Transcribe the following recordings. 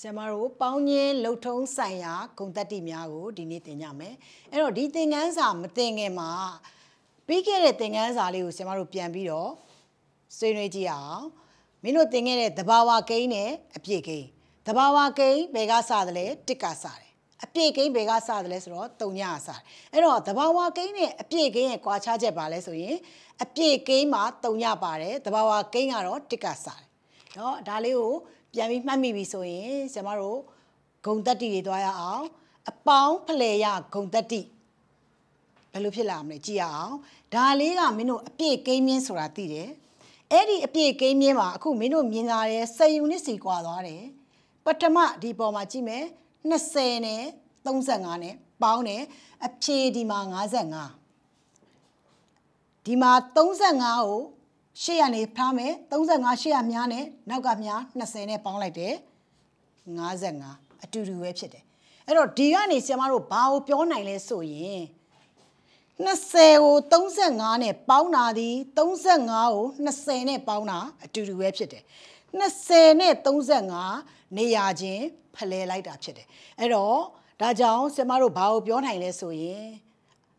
ဆရာမတို့ပေါင်းရင်းလှုပ်ထုံးဆိုင်ရာဂုံတက်တိများကိုဒီနေ့သင်ကြမယ်အဲ့တော့ဒီသင်ခန်းစာမသင်ခင်မှာပြီးခဲ့တဲ့သင်ခန်းစာလေးကိုဆရာမတို့ပြန်ပြီးတော့ဆွေးနွေးကြည့်အောင်မင်းတို့သင်ခဲ့တဲ့သဘာဝကိန်းနဲ့အပြည့်ကိန်းသဘာဝကိန်းဘယ်ကစသလဲတစ်ကစတယ်အပြည့်ကိန်းဘယ်ကစသလဲဆိုတော့တုံညကစတယ်အဲ့တော့သဘာဝကိန်းနဲ့အပြည့်ကိန်းရဲ့ကွာခြားချက်ပါလဲဆိုရင်အပြည့်ကိန်းမှာတုံညပါတယ်သဘာဝကိန်းကတော့တစ်ကစတယ်နော်ဒါလေးကိုပြန်ပြီးမှတ်မိပြီဆိုရင်ကျမတို့ဂုံတက်တီတွေသွားရအောင် အပေါင်းဖလှယ်ရဂုံတက်တီဘယ်လိုဖြစ်လာမလဲကြည့်အောင်ဒါလေးကမင်းတို့အပြည့်ကိန်းမြင့်ဆိုတာသိတယ်အဲ့ဒီအပြည့်ကိန်းမြင့်မှာအခုမင်းတို့မြင်လာတဲ့ဆယ်ယူနစ်စီကွာသွားတယ်ပထမဒီပေါ်မှာကြည့်မယ်20နဲ့35နဲ့ပေါင်းတယ်အဖြေဒီမှာ55ဒီမှာ35ကို800နဲ့ဖားမယ်35 800များနဲ့နောက်ကများ20နဲ့ပေါင်းလိုက်တယ်55အတူတူပဲဖြစ်တယ်အဲ့တော့ဒီကနေဆရာမတို့ဘာကိုပြောနိုင်လဲဆိုရင်20ကို35နဲ့ပေါင်းတာဒီ35ကို20နဲ့ပေါင်းတာအတူတူပဲဖြစ်တယ်20နဲ့35နေရာချင်းဖလဲလိုက်တာဖြစ်တယ်အဲ့တော့ဒါကြောင့်ဆရာမတို့ဘာကိုပြောနိုင်လဲဆိုရင်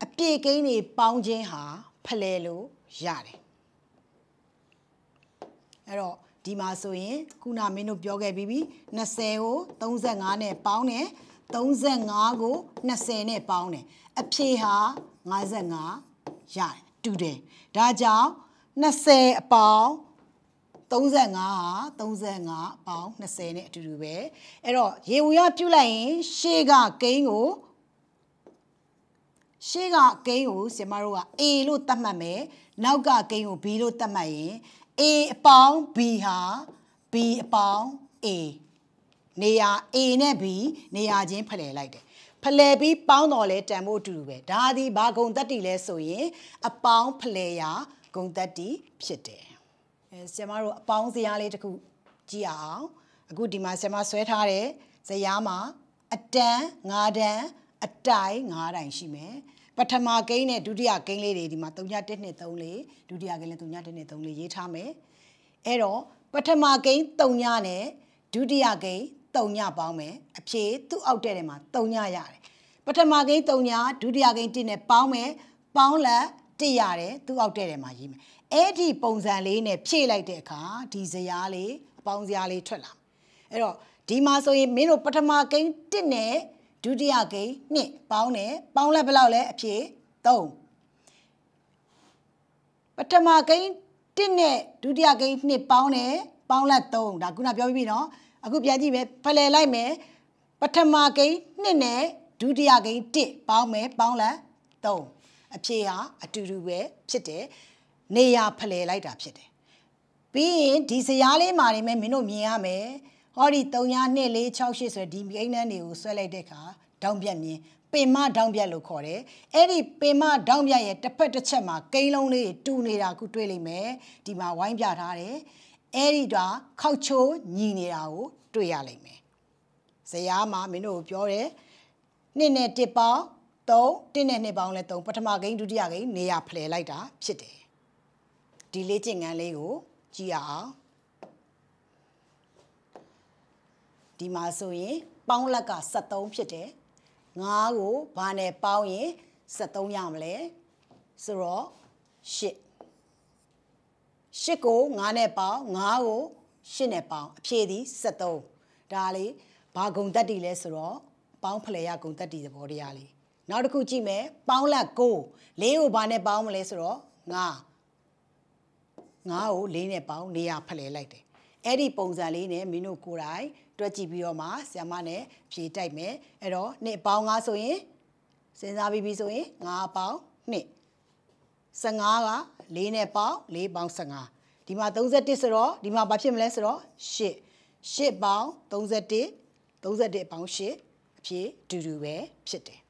အပြည့်ကိန်းတွေပေါင်းခြင်းဟာ ဖလဲလို့ရတယ်အဲ့တော့ဒီမှာဆိုရင်ခုနမင်းတို့ပြောခဲ့ပြီးပြီ20ကို35နဲ့ပေါင်းတယ်35ကို20နဲ့ပေါင်းတယ်အဖြေဟာ55ရတယ်တူတယ်ဒါကြောင့်20အပေါင်း35ဟာ35အပေါင်း20နဲ့အတူတူပဲအဲ့တော့ရေဝူရပြုတ်လိုက်ရင်ရှေ့ကကိန်းကိုရှေ့ကဂိမ်းကိုကျမတို့က A လို့သတ်မှတ်မယ်နောက်ကဂိမ်းကို B လို့သတ်မှတ်ရင် A အပေါင်း B ဟာ B အပေါင်း A နေရာ A နဲ့ B နေရာချင်းဖလှယ်လိုက်တယ်ဖလှယ်ပြီးပေါင်းတော်လဲတန်ဖို့အတူတူပဲဒါသည်ဘာဂုံတတ္တိလဲဆိုရင်အပေါင်းဖလှယ်ရာဂုံတတ္တိဖြစ်တယ်အဲဆရာမတို့အပေါင်းစရာလေးတစ်ခုကြည့်အောင်အခုဒီမှာဆရာမဆွဲထားတဲ့ဇရာမှာ အတန်း၅တန်းအတိုင်၅တိုင်ရှိမယ်ပထမကိန်းနဲ့ဒုတိယကိန်းလေးတွေဒီမှာ3ည1နှစ်3လေးဒုတိယကိန်းလည်း3ည1နှစ်3လေးရေးထားမယ်အဲ့တော့ပထမကိန်း3ညနဲ့ဒုတိယကိန်း3ညပေါင်းမယ်အဖြေသူ့အောက်တဲ့ထဲမှာ3ညရတယ်ပထမကိန်း3ညဒုတိယကိန်း1နဲ့ပေါင်းမယ်ပေါင်းလက်1ရတယ်သူ့အောက်တဲ့ထဲမှာရေးမယ်အဲ့ဒီပုံစံလေးနဲ့ဖြည့်လိုက်တဲ့အခါဒီဇယားလေးအပေါင်းဇယားလေးထွက်လာမယ်အဲ့တော့ဒီမှာဆိုရင်မင်းတို့ပထမကိန်း1နဲ့ဒုတိယဂိမ်း2ပေါင်းတယ်ပေါင်းလက်ဘလောက်လဲအဖြစ်3ပထမဂိမ်း1နဲ့ဒုတိယဂိမ်း2ပေါင်းတယ်ပေါင်းလက်3ဒါခုနပြောပြီးပြီနော်အခုပြန်ကြည့်မယ်ဖလှယ်လိုက်မယ်ပထမဂိမ်း2နဲ့ဒုတိယဂိမ်း1ပေါင်းမယ်ပေါင်းလက်3အဖြစ်ဟာအတူတူပဲဖြစ်တယ်နေရာဖလှယ်လိုက်တာဖြစ်တယ်ပြီးရင်ဒီဇယားလေးမှာနေမယ်မင်းတို့မြင်ရမယ်ဟောဒီ39268ဆိုဒီမိန်းနှန်းတွေကိုဆွဲလိုက်တဲ့အခါဒေါင်းပြက်မြင်ပင်မဒေါင်းပြက်လို့ခေါ်တယ်အဲ့ဒီပင်မဒေါင်းပြက်ရဲ့တစ်ဖက်တစ်ချက်မှာကိန်းလုံးလေးတူနေတာကိုတွေ့လိမ့်မယ်ဒီမှာဝိုင်းပြထားတယ်အဲ့ဒီတော့ခောက်ချိုးညီနေတာကိုတွေ့ရလိမ့်မယ်ဇယားမှာမင်းတို့ကိုပြောတယ်နှစ်နဲ့တစ်ပေါင်း3တင်းနဲ့နှစ်ပေါင်းလဲ3ပထမဂိမ်းဒုတိယဂိမ်းနေရာဖလှယ်လိုက်တာဖြစ်တယ်ဒီလေ့ကျင့်ခန်းလေးကို ကြည့်ရအောင်ဒီမှာဆိုရင် ပေါင်းလက်က73ဖြစ်တယ်9ကိုဘာနဲ့ပေါင်းရင်73ရမလဲဆိုတော့8 8ကို9နဲ့ပေါင်း9ကို8နဲ့ပေါင်းအဖြေသည်73ဒါလေးဘာဂုံတက်တီလဲဆိုတော့ပေါင်းဖလဲရဂုံတက်တီသဘောတရားလေးနောက်တစ်ခုကြည့်မယ်ပေါင်းလက်9 4ကိုဘာနဲ့ပေါင်းမလဲဆိုတော့9 9ကို4နဲ့ပေါင်းနေရာဖလဲလိုက်တယ်အဲ့ဒီပုံစံလေးနဲ့မင်းတို့ကိုယ်တိုင်တွက်ကြည့်ပြီးတော့မှဆ iam မနဲ့ဖြေတိုက်မယ်အဲ့တော့နှစ်ပေါင်း9ဆိုရင်စဉ်းစားပြီးပြီဆိုရင်9ပေါင်း2 15က4နဲ့ပေါင်း4ပေါင်း15ဒီမှာ31ဆိုတော့ဒီမှာဘာဖြစ်မလဲဆိုတော့8 8ပေါင်း31 31ပေါင်း8အဖြစ်ဒူဒူပဲဖြစ်တယ်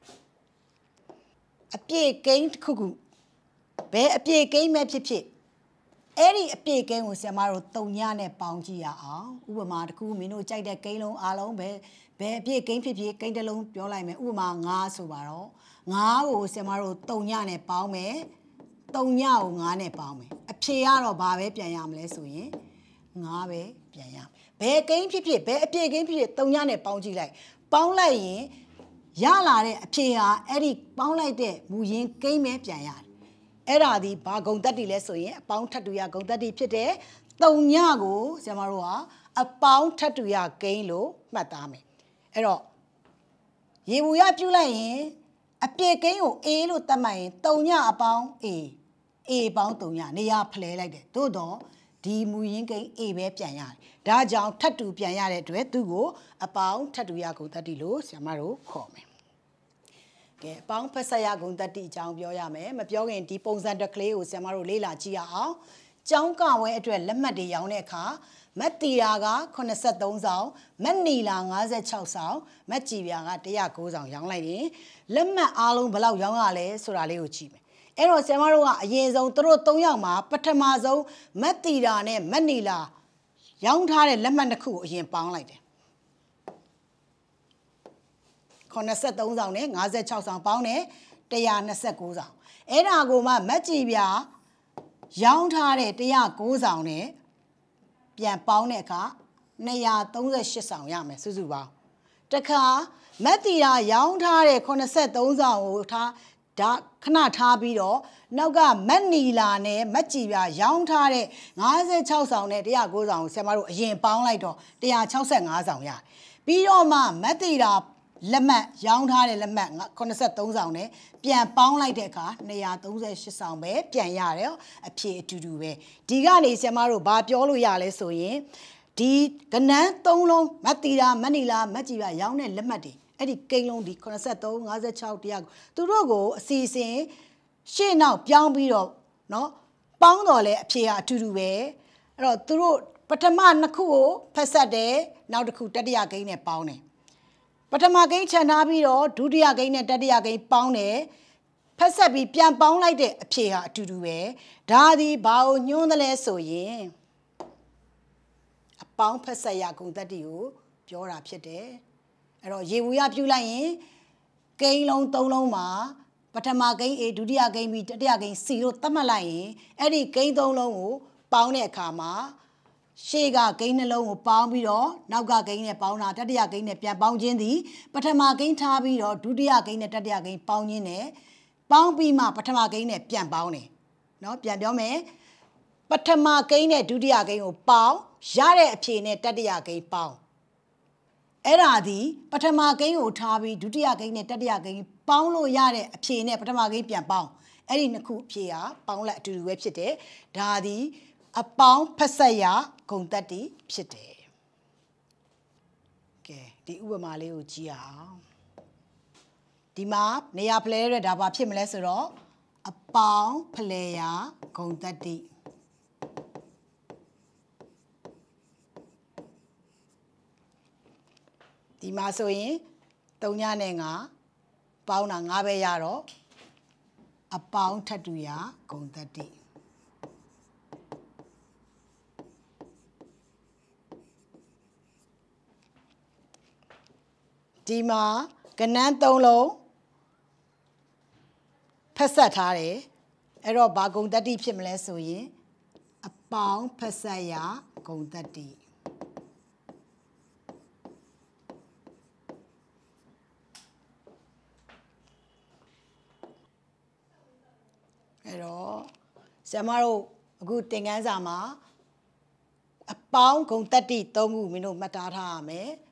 အပြည့်ကိန်းတစ်ခုခုဘယ်အပြည့်ကိန်းပဲဖြစ်ဖြစ်အဲ့ဒီအပြည့်ကိန်းကိုဆရာမတို့တုံညနဲ့ပေါင်းကြည့်ရအောင်ဥပမာတကူမင်းတို့ကြိုက်တဲ့ကိန်းလုံးအားလုံးပဲဘယ်အပြည့်ကိန်းဖြစ်ဖြစ်ကိန်းတစ်လုံးပြောလိုက်မယ်ဥပမာ9ဆိုပါတော့9ကိုဆရာမတို့တုံညနဲ့ပေါင်းမယ်တုံညကို9နဲ့ပေါင်းမယ်အဖြေကတော့ဘာပဲပြန်ရမလဲဆိုရင်9ပဲပြန်ရဘယ်ကိန်းဖြစ်ဖြစ်ဘယ်အပြည့်ကိန်းဖြစ်ဖြစ်တုံညနဲ့ပေါင်းကြည့်လိုက်ပေါင်းလိုက်ရင်ရလာတဲ့အဖြေဟာအဲ့ဒီပေါင်းလိုက်တဲ့မူရင်းကိန်းပဲပြန်ရတယ်အဲ့ဒါဒီဘာဂုံတက်တီလဲဆိုရင် အပေါင်းထပ်တူရဂုံတက်တီဖြစ်တဲ့တုံညကိုကျမတို့ကအပေါင်းထပ်တူရဂိမ်းလို့မှတ်သားမယ်အဲ့တော့ရေဘူးရပြုတ်လိုက်ရင်အပြေကိန်းကို A လို့သတ်မှတ်ရင်တုံညအပေါင်း A A ပေါင်းတုံညနေရာဖလဲလိုက်တယ်သို့တော့ဒီမူရင်းကိန်း A ပဲပြန်ရတယ်ဒါကြောင့်ထပ်တူပြန်ရတဲ့အတွက်သူ့ကိုအပေါင်းထပ်တူရဂုံတက်တီလို့ဆရာမတို့ခေါ်မယ်ကဲပေါင်းဖက်ဆက်ရဂုံတတိအကြောင်းပြောရမယ်မပြောခင်ဒီပုံစံတက်ကလေးကိုဆရာမတို့လေ့လာကြည့်ရအောင်ကျောင်းကဝဲအတွက်လက်မှတ်တွေရောင်းတဲ့အခါမတ်တီရာက83ဆောင်မတ်နီလာ56ဆောင်မတ်ကြည်ပြာက109ဆောင်ရောင်းလိုက်ရင်လက်မှတ်အားလုံးဘယ်လောက်ရောင်းရလဲဆိုတာလေးကိုကြည့်မယ်အဲ့တော့ဆရာမတို့ကအရင်ဆုံးသူတို့၃ယောက်မှာပထမဆုံးမတ်တီရာနဲ့မတ်နီလာရောင်းထားတဲ့လက်မှတ်တစ်ခုကိုအရင်ပေါင်းလိုက်တယ်83ဆောင်နဲ့56ဆောင်ပေါင်းတယ်129ဆောင်အဲ့ဒါကိုမှမက်ကြည်ပြရောင်းထားတဲ့109ဆောင်နဲ့ပြန်ပေါင်းတဲ့အခါ238ဆောင်ရမယ်စုစုပေါင်းတခါမက်တီရာရောင်းထားတဲ့83ဆောင်ကိုထားဒါခဏထားပြီးတော့နောက်ကမက်နီလာနဲ့မက်ကြည်ပြရောင်းထားတဲ့56ဆောင်နဲ့109ဆောင်ကိုဆရာမတို့အရင်ပေါင်းလိုက်တော့165ဆောင်ရပြီးတော့မှမက်တီရာလက်မှတ်ရောင်းထားတဲ့လက်မှတ်83ဆောင်နဲ့ပြန်ပေါင်းလိုက်တဲ့အခါ238ဆောင်ပဲပြန်ရတယ်အဖြစ်အတူတူပဲဒီကနေဆရာမတို့ဘာပြောလို့ရလဲဆိုရင်ဒီကနန်း3လုံးမတ်တီရာမနီလာမတ်ကြီးပြရောင်းတဲ့လက်မှတ်တွေအဲ့ဒီကိန်းလုံးဒီ83 56တရားသူတို့ကိုအစီအစဉ်ရှေ့နောက်ပြောင်းပြီးတော့เนาะပေါင်းတော့လဲအဖြေကအတူတူပဲအဲ့တော့သူတို့ပထမနှစ်ခုကိုဖက်ဆက်တယ်နောက်တစ်ခုတတိယကိန်းနဲ့ပေါင်းတယ်ပထမဂိမ်းခြံထားပြီးတော့ဒုတိယဂိမ်းနဲ့တတိယဂိမ်းပေါင်းတယ်ဖက်ဆက်ပြီးပြန်ပေါင်းလိုက်တဲ့အဖြေဟာအတူတူပဲဒါသည်ဘာကိုညွှန်းတယ်လဲဆိုရင်အပေါင်းဖက်ဆက်ရဂုဏ်သတ္တိကိုပြောတာဖြစ်တယ်အဲ့တော့ရေဝူရပြုလိုက်ရင်ဂိမ်းလုံး၃လုံးမှာပထမဂိမ်း A ဒုတိယဂိမ်း B တတိယဂိမ်း C လို့သတ်မှတ်လိုက်ရင်အဲ့ဒီဂိမ်း၃လုံးကိုပေါင်းတဲ့အခါမှာရှေ့ကဂိမ်းနှလုံးကိုပေါင်းပြီးတော့နောက်ကဂိမ်းနဲ့ပေါင်းတာတတိယဂိမ်းနဲ့ပြန်ပေါင်းခြင်းသည် ပထမဂိမ်းထားပြီးတော့ဒုတိယဂိမ်းနဲ့တတိယဂိမ်းပေါင်းခြင်းနဲ့ပေါင်းပြီးမှပထမဂိမ်းနဲ့ပြန်ပေါင်းတယ်เนาะပြန်ပြောမယ်ပထမဂိမ်းနဲ့ဒုတိယဂိမ်းကိုပေါင်းရတဲ့အဖြေနဲ့တတိယဂိမ်းပေါင်းအဲ့ဒါဒီပထမဂိမ်းကိုထားပြီးဒုတိယဂိမ်းနဲ့တတိယဂိမ်းပေါင်းလို့ရတဲ့အဖြေနဲ့ပထမဂိမ်းပြန်ပေါင်းအဲ့ဒီနှစ်ခုအဖြေဟာပေါင်းလက်အတူတူပဲဖြစ်တယ်ဒါဒီအပေါင်းဖက်ဆက်ရာဂုံတက်တီဖြစ်တယ်ကဲဒီဥပမာလေးကိုကြည့်အောင်ဒီမှာ နေရာဖလဲရဲဒါဘာဖြစ်မလဲဆိုတော့အပေါင်းဖလဲရာဂုံတက်တီဒီမှာဆိုရင်၃ညနဲ့9ပေါင်းတာ9ပဲရတော့အပေါင်းထပ်တူရာဂုံတက်တီဒီမှာကနန်း၃လုံးဖက်ဆက်ထားတယ်အဲ့တော့ဘာဂုံတတ္တိဖြစ်မလဲဆိုရင်အပေါင်းဖက်ဆက်ရာဂုံတတ္တိအဲ့တော့ဆရာမတို့အခုသင်ခန်းစာမှာအပေါင်းဂုံတတ္တိ၃ခုမင်းတို့မှတ်သားထားရမယ်။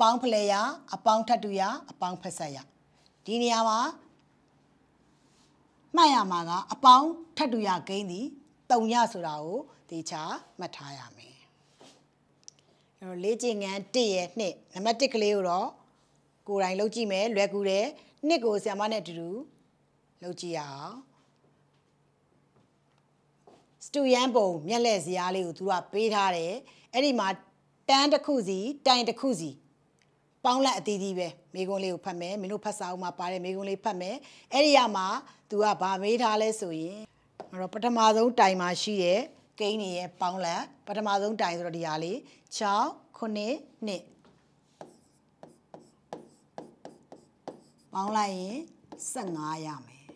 ပေါင်းဖလဲရအပေါင်းထပ်တူရအပေါင်းဖက်ဆက်ရဒီနေရာမှာမှတ်ရမှာကအပေါင်းထပ်တူရဂိမ်းသည်တုံရဆိုတာကိုတေချာမှတ်ထားရမယ်အဲတော့လေ့ကျင့်ခန်း1ရဲ့2နံပါတ်1ကလေးကိုတော့ကိုယ်တိုင်လုပ်ကြည့်မယ်လွယ်ကူတယ်နှစ်ကိုဆရာမနဲ့အတူတူလုပ်ကြည့်ရအောင်စတူရန်ပုံမျက်လက်ဇာလေးကိုသူကပေးထားတယ်အဲ့ဒီမှာတန်းတစ်ခုစီတိုင်တစ်ခုစီပေါင်းလက်အသေးသေးပဲမိကုံးလေးကိုဖတ်မယ်မင်းတို့ဖတ်စာအုပ်မှာပါတယ်မိကုံးလေးဖတ်မယ်အဲ့ဒီရမှာ तू ကဗာမေးထားလဲဆိုရင်အဲ့တော့ပထမဆုံးတိုင်မှာရှိတဲ့ကိန်းနေရဲ့ပေါင်းလက်ပထမဆုံးတိုင်ဆိုတော့ဒီဟာလေး6 9 2ပေါင်းလိုက်ရင်15ရမယ်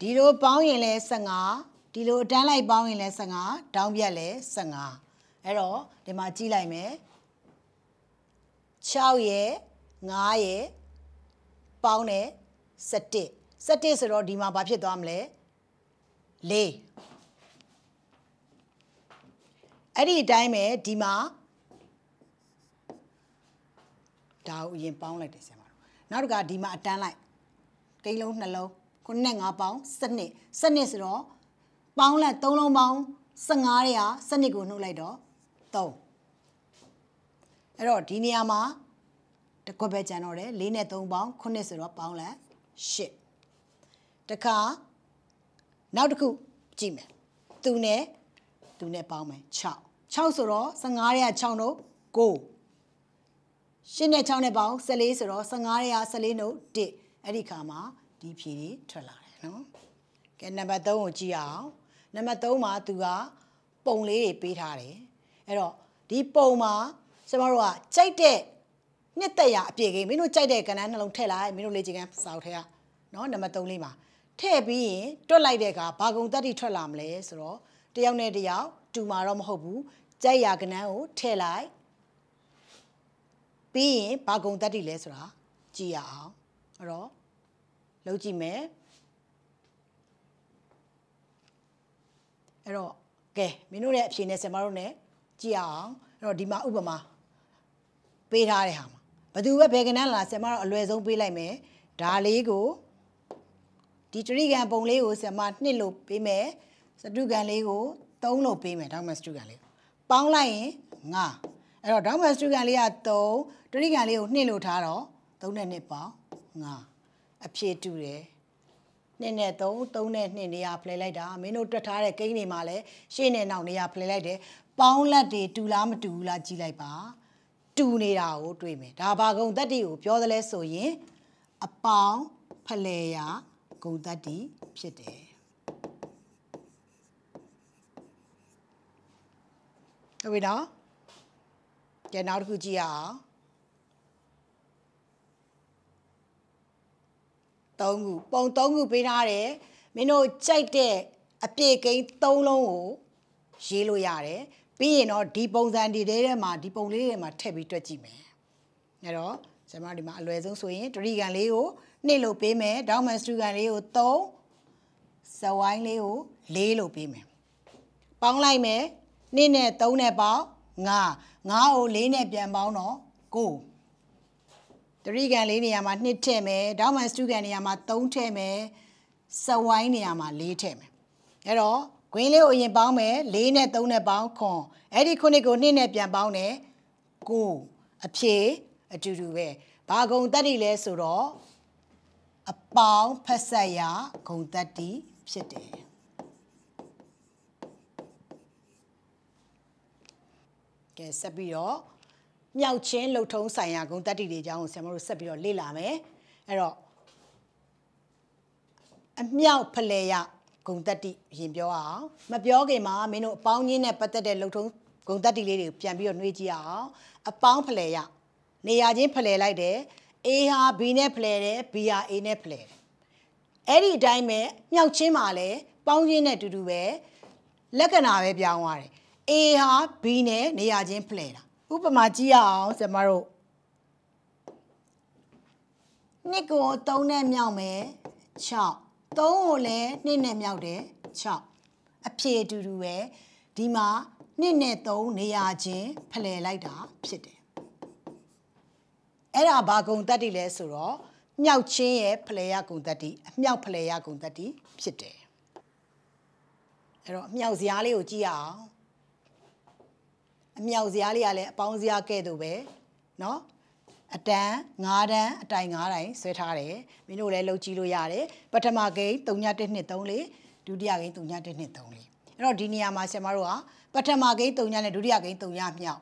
ဒီလိုပေါင်းရင်လဲ15ဒီလိုအတန်းလိုက်ပေါင်းရင်လဲ15တောင်းပြက်လဲ15အဲ့တော့ဒီမှာကြည့်လိုက်မယ်6ရဲ့9ရဲ့ပေါင်းတယ်17 17ဆိုတော့ဒီမှာဘာဖြစ်သွားမလဲ4အဲ့ဒီအတိုင်းပဲဒီမှာဒါကိုအရင်ပေါင်းလိုက်တယ်ဆရာမတို့နောက်တစ်ခါဒီမှာအတန်းလိုက်ကိန်းလုံးနှလုံးခုနဲ့9ပေါင်း7 7ဆိုတော့ပေါင်းလက်3လုံးပေါင်း15ရဲ့ဟာ7ကိုနှုတ်လိုက်တော့3အဲ့တော့ဒီနေရာမှာတစ်ခွက်ပဲကျန်တော့တယ်၄နဲ့3ပေါင်း9ဆိုတော့ပေါင်းလက်8တခါနောက်တစ်ခုကြည့်မယ်သူနဲ့သူနဲ့ပေါင်းမယ်6 6ဆိုတော့15ရဲ့6တို့9 8နဲ့6နဲ့ပေါင်း14ဆိုတော့15ရဲ့14တို့1အဲ့ဒီခါမှာဒီဖြေတွေထွက်လာတယ်နော်ကဲနံပါတ်3ကိုကြည့်အောင်နံပါတ်3မှာသူကပုံလေးတွေပေးထားတယ်အဲ့တော့ဒီပုံမှာကျမတို့ကကြိုက်တဲ့နှစ်သက်ရအပြည့်ကိမင်းတို့ကြိုက်တဲ့ကဏ္ဍနှလုံးထည့်လိုက်မင်းတို့လေ့ကျင့်ခန်းစာအုပ်ထဲကနော်နံပါတ်3လေးမှာထည့်ပြီးရင်တွက်လိုက်တဲ့အခါဘာကုံတက်တိထွက်လာမလဲဆိုတော့တယောက်နဲ့တယောက်တူမာတော့မဟုတ်ဘူးကြိုက်ရကဏ္ဍကိုထည့်လိုက်ပြီးရင်ဘာကုံတက်တိလဲဆိုတာကြည့်ရအောင်အဲ့တော့လုံးကြည့်မယ်အဲ့တော့ကဲမင်းတို့ရဲ့အဖြေနဲ့ဆင်မတို့နဲ့ကြည့်အောင်အဲ့တော့ဒီမှာဥပမာပေးထားတဲ့ဟာမှာဘသူပဲဘယ်ကဏ္ဍလာဆရာမတော့အလွယ်ဆုံးပေးလိုက်မယ်ဒါလေးကိုဒီတရိကံပုံလေးကိုဆရာမနှစ်လို့ပေးမယ်စတုကံလေးကို3လို့ပေးမယ်ဒေါမစတုကံလေးပေါင်းလိုက်ရင်9အဲ့တော့ဒေါမစတုကံလေးက3တရိကံလေးကိုနှစ်လို့ထားတော့3နဲ့နှစ်ပေါင်း9အဖြေတူတယ်နှစ်နဲ့သုံးသုံးနဲ့နှစ်နေရာဖလှယ်လိုက်တာမင်းတို့တွက်ထားတဲ့ကိန်းတွေမှာလည်းရှေ့နဲ့နောက်နေရာဖလှယ်လိုက်တယ်ပေါင်းလက်တွေတူလားမတူဘူးလားကြည့်လိုက်ပါတူနေတာကိုတွေ့မယ်ဒါဘာဂုံတတ္တိကိုပြောသလဲဆိုရင် အပေါင်းဖလဲရာဂုံတတ္တိဖြစ်တယ်ဟုတ်ပြီနော်ကြည့်နောက်တစ်ခုကြည့်ရအောင်သုံးခုပုံသုံးခုပေးထားတယ်မင်းတို့ကြိုက်တဲ့အပြေကိန်းသုံးလုံးကိုရေးလို့ရတယ်ပြီးရင်တော့ဒီပုံစံဒီထဲမှာဒီပုံလေးတွေမှာထည့်ပြီးတွက်ကြည့်မယ်အဲ့တော့ကျွန်တော်ဒီမှာအလွယ်ဆုံးဆိုရင်တရီကန်လေးကိုနှစ်လို့ပေးမယ်ဒေါင်းမန်စတူကန်လေးကို3ဇဝိုင်းလေးကို4လို့ပေးမယ်ပေါင်းလိုက်မယ်နှစ်နဲ့3နဲ့ပေါင်း9 9ကို4နဲ့ပြန်ပေါင်းတော့9တရီကန်လေးနေရာမှာ2ထည့်မယ်ဒေါင်းမန်စတူကန်နေရာမှာ3ထည့်မယ်ဇဝိုင်းနေရာမှာ4ထည့်မယ်အဲ့တော့ဂွင်းလေးကိုအရင်ပေါင်းမယ်၄နဲ့၃နဲ့ပေါင်းခွန်အဲ့ဒီခုနှစ်ကိုနှစ်နဲ့ပြန်ပေါင်းတယ်ကိုအဖြေအတူတူပဲဘာဂုံတက်တိလဲဆိုတော့အပေါင်းဖက်ဆက်ရာဂုံတက်တိဖြစ်တယ်ကဲဆက်ပြီးတော့မြောက်ချင်းလှုပ်ထုံးဆိုင်ရာဂုံတက်တိတွေအကြောင်းကိုဆရာမတို့ဆက်ပြီးတော့လေ့လာမယ်အဲ့တော့အမြောက်ဖလဲရဂုံတက်တိရင်ပြောအောင်မပြောခင်မှာမင်းတို့အပေါင်းချင်းနဲ့ပတ်သက်တဲ့လှုပ်ထုံးဂုံတက်တိလေးတွေပြန်ပြီးတော့နှွေးကြည့်အောင်အပေါင်းဖလှယ်ရနေရာချင်း ဖလှယ်လိုက်တယ် A ဟာ B နဲ့ဖလှယ်တယ် B ဟာ A နဲ့ဖလှယ်တယ်အဲ့ဒီအတိုင်းပဲမြောက်ချင်းမှာလည်းပေါင်းချင်းနဲ့တူတူပဲလက္ခဏာပဲပြောင်းသွားတယ် A ဟာ B နဲ့နေရာချင်း ဖလှယ်တာဥပမာကြည့်ရအောင်ကျွန်မတို့နှစ်ကို3နဲ့မြောက်မယ်6 3ကိုလည်း2နဲ့မြောက်တယ်6အဖြေအတူတူပဲဒီမှာ2နဲ့3နေရာချင်းဖလှယ်လိုက်တာ ဖြစ်တယ်အဲ့ဒါဘာဂုံတက်တိလဲဆိုတော့မြောက်ချင်းရဲ့ဖလှယ်ရဂုံတက်တိအမြောက်ဖလှယ်ရဂုံတက်တိဖြစ်တယ်အဲ့တော့အမြောက်ဇာလေးကိုကြည့်ရအောင်အမြောက်ဇာလေးကလည်းအပေါင်းဇာကဲ့သို့ပဲเนาะအတန်း၅တန်းအတိုင်၅တိုင်ဆွဲထားတယ်မင်းတို့လည်းလှုပ်ကြည့်လို့ရတယ်ပထမဂိမ်း3.1.3ဒုတိယဂိမ်း3.1.3အဲ့တော့ဒီနေရာမှာဆရာမတို့ကပထမဂိမ်း3နဲ့ဒုတိယဂိမ်း3မြောက်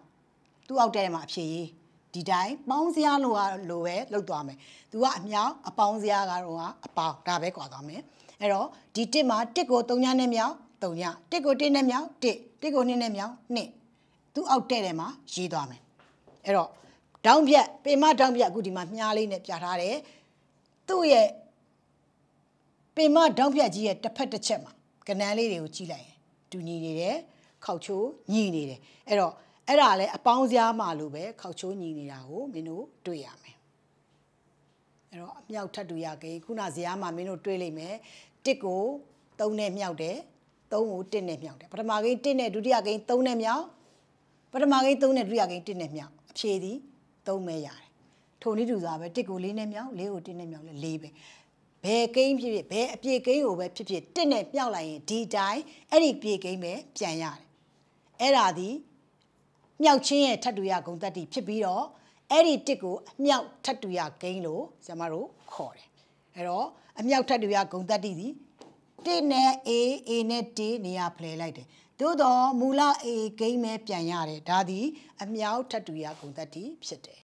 သူ့အောက်တဲ့မှာအဖြစ်ရေးဒီတိုင်းပေါင်းစရာလိုလိုပဲလောက်သွားမယ်သူကအမြောက်အပေါင်းစရာကတော့အပေါင်းဒါပဲကွာသွားမယ်အဲ့တော့ဒီတစ်မှာတစ်ကို3ညနဲ့မြောက်3ညတစ်ကို1နဲ့မြောက်1တစ်ကို2နဲ့မြောက်2သူ့အောက်တဲ့တယ်မှာရေးသွားမယ်အဲ့တော့တောင်းပြက်ပင်မတောင်းပြက်အခုဒီမှာမြားလေးနဲ့ပြထားတယ်သူ့ရဲ့ပင်မတောင်းပြက်ကြီးရဲ့တစ်ဖက်တစ်ချက်မှာကနန်းလေးတွေကိုကြီးလိုက်ရင်တူညီနေတယ်ခောက်ချိုးညီနေတယ်အဲ့တော့အဲ့ဒါလည်းအပေါင်းစရားမှလို့ပဲခောက်ချိုးညီနေတာကိုမင်းတို့တွေ့ရမယ်အဲ့တော့အမြောက်ထပ်တူရကိခုနဇရားမှမင်းတို့တွေ့လိမ့်မယ်တစ်ကို၃နဲ့မြောက်တယ်၃ကို၁နဲ့မြောက်တယ်ပထမကိန်း၁နဲ့ဒုတိယကိန်း၃နဲ့မြောက်ပထမကိန်း၃နဲ့ဒုတိယကိန်း၁နဲ့မြောက်အဖြေသည်သုံးပဲရတယ်ထိုနည်းတူစွာပဲတစ်ကိုလေးနဲ့မြောက်လေးကိုတစ်နဲ့မြောက်လဲလေးပဲဘယ်ကိန်းဖြစ်ဖြစ်ဘယ်အပြည့်ကိန်းကိုပဲဖြစ်ဖြစ်တစ်နဲ့မြောက်လိုက်ရင်ဒီတိုင်းအဲ့ဒီပြည့်ကိန်းပဲပြန်ရတယ်အဲ့ဒါဒီမြောက်ချင်းရဲ့ထတ်တူရဂုံတက်တီဖြစ်ပြီးတော့အဲ့ဒီတစ်ကိုအမြောက်ထတ်တူရဂိန်းလို့ဆရာမတို့ခေါ်တယ်အဲ့တော့အမြောက်ထတ်တူရဂုံတက်တီဒီတစ်နဲ့ A A နဲ့ T နေရာဖလဲလိုက်တယ်သို့တော့မူလ A ဂိမ်းပဲပြန်ရတယ်ဒါသည်အမြောက်ထတ်တူရဂုံတက်တီဖြစ်တယ်